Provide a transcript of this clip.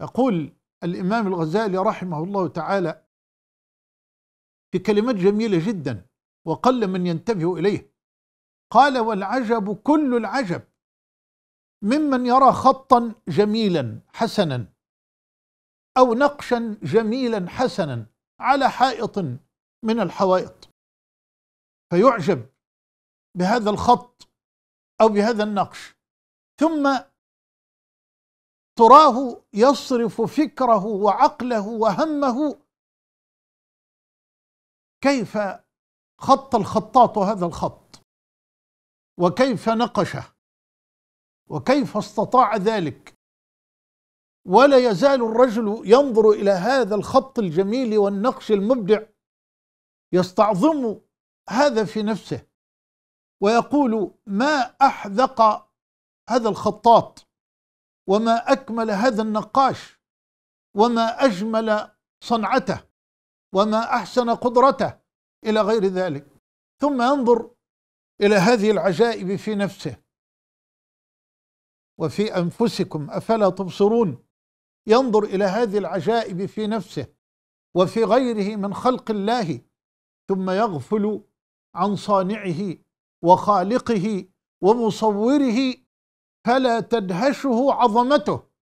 يقول الإمام الغزالي رحمه الله تعالى في كلمات جميلة جدا وقل من ينتبه إليه قال والعجب كل العجب ممن يرى خطا جميلا حسنا أو نقشا جميلا حسنا على حائط من الحوائط فيعجب بهذا الخط أو بهذا النقش ثم تراه يصرف فكره وعقله وهمه كيف خط الخطاط هذا الخط وكيف نقشه وكيف استطاع ذلك ولا يزال الرجل ينظر الى هذا الخط الجميل والنقش المبدع يستعظم هذا في نفسه ويقول ما احذق هذا الخطاط وما اكمل هذا النقاش وما اجمل صنعته وما احسن قدرته الى غير ذلك ثم ينظر الى هذه العجائب في نفسه وفي انفسكم افلا تبصرون ينظر الى هذه العجائب في نفسه وفي غيره من خلق الله ثم يغفل عن صانعه وخالقه ومصوره فلا تدهشه عظمته